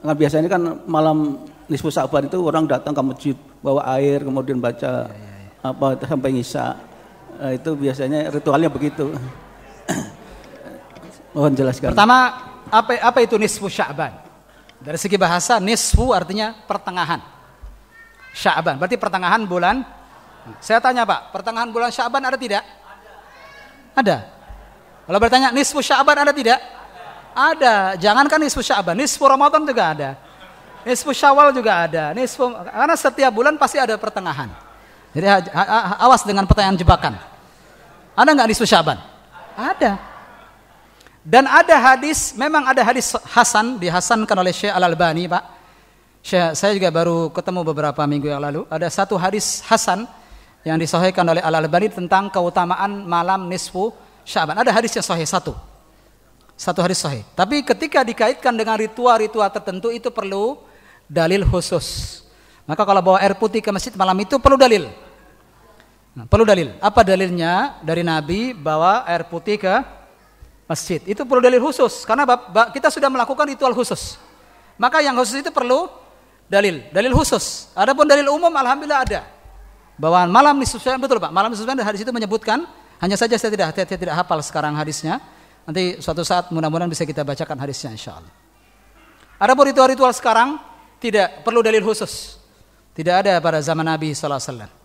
Kan biasanya kan malam nisfu Sa'ban itu orang datang ke masjid bawa air kemudian baca ya, ya, ya. apa sampai ngisa. Nah, itu biasanya ritualnya begitu. Mohon jelaskan. Pertama, apa apa itu nisfu Sya'ban? Dari segi bahasa nisfu artinya pertengahan. Sya'ban berarti pertengahan bulan. Saya tanya Pak, pertengahan bulan Sya'ban ada tidak? Ada. Kalau bertanya nisfu Sya'ban ada tidak? Ada, jangankan nisfu Sya'ban, nisfu Ramadan juga ada. Nisfu Syawal juga ada. Nisfu karena setiap bulan pasti ada pertengahan. Jadi awas dengan pertanyaan jebakan. Ada nggak nisfu Sya'ban? Ada. Dan ada hadis, memang ada hadis Hasan dihasankan oleh Syekh Al Albani, Pak. Syekh, saya juga baru ketemu beberapa minggu yang lalu. Ada satu hadis Hasan yang disohhikan oleh Al Albani tentang keutamaan malam nisfu Sya'ban. Ada hadis yang sahih satu satu hadis sahih. Tapi ketika dikaitkan dengan ritual-ritual tertentu itu perlu dalil khusus. Maka kalau bawa air putih ke masjid malam itu perlu dalil. Nah, perlu dalil. Apa dalilnya dari Nabi bawa air putih ke masjid? Itu perlu dalil khusus karena kita sudah melakukan ritual khusus. Maka yang khusus itu perlu dalil, dalil khusus. Adapun dalil umum alhamdulillah ada. Bahwa malam disesuaikan betul Pak, malam disesuaikan hadis itu menyebutkan hanya saja saya tidak saya tidak hafal sekarang hadisnya Nanti suatu saat mudah-mudahan bisa kita bacakan hadisnya insya Allah. Ada ritual-ritual sekarang tidak perlu dalil khusus. Tidak ada pada zaman Nabi SAW.